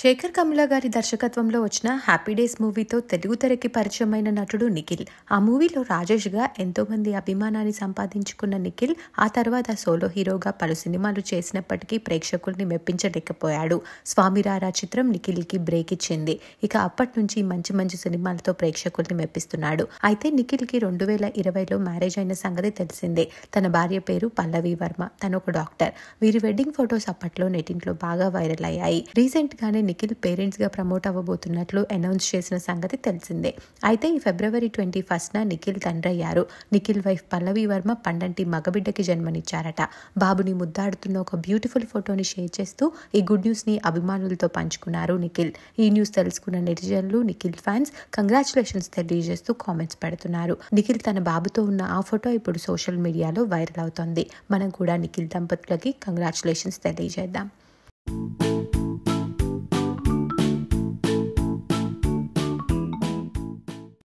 శేఖర్ కమల గారి దర్శకత్వంలో వచ్చిన హ్యాపీ డేస్ మూవీతో తెలుగు తెరకి పరిచయమైన నటుడు నిఖిల్ ఆ మూవీలో రాజేష్గా ఎంతోమంది అభిమానాన్ని సంపాదించుకున్న నిఖిల్ ఆ తర్వాత సోలో హీరోగా పలు సినిమాలు చేసినప్పటికీ ప్రేక్షకుల్ని మెప్పించలేకపోయాడు స్వామి రారా చిత్రం నిఖిల్కి బ్రేక్ ఇచ్చింది ఇక అప్పటి నుంచి మంచి మంచి సినిమాలతో ప్రేక్షకుల్ని మెప్పిస్తున్నాడు అయితే నిఖిల్కి రెండు వేల ఇరవైలో మ్యారేజ్ అయిన సంగతి తెలిసిందే తన భార్య పేరు పల్లవి వర్మ తను ఒక డాక్టర్ వీరి వెడ్డింగ్ ఫొటోస్ అప్పట్లో నెటింట్లో బాగా వైరల్ అయ్యాయి రీసెంట్గానే నిఖిల్ పేరెంట్స్గా ప్రమోట్ అవ్వబోతున్నట్లు అనౌన్స్ చేసిన సంగతి తెలిసిందే అయితే ఈ ఫిబ్రవరి ట్వంటీ ఫస్ట్న నిఖిల్ తండ్రయ్యారు నిఖిల్ వైఫ్ పల్లవి వర్మ పండంటి మగబిడ్డకి జన్మనిచ్చారట బాబుని ముద్దాడుతున్న ఒక బ్యూటిఫుల్ ఫోటోని షేర్ చేస్తూ ఈ గుడ్ న్యూస్ని అభిమానులతో పంచుకున్నారు నిఖిల్ ఈ న్యూస్ తెలుసుకున్న నెటిజన్లు నిఖిల్ ఫ్యాన్స్ కంగ్రాచులేషన్స్ తెలియజేస్తూ కామెంట్స్ పెడుతున్నారు నిఖిల్ తన బాబుతో ఉన్న ఆ ఫోటో ఇప్పుడు సోషల్ మీడియాలో వైరల్ అవుతోంది మనం కూడా నిఖిల్ దంపతులకి కంగ్రాచులేషన్స్ తెలియజేద్దాం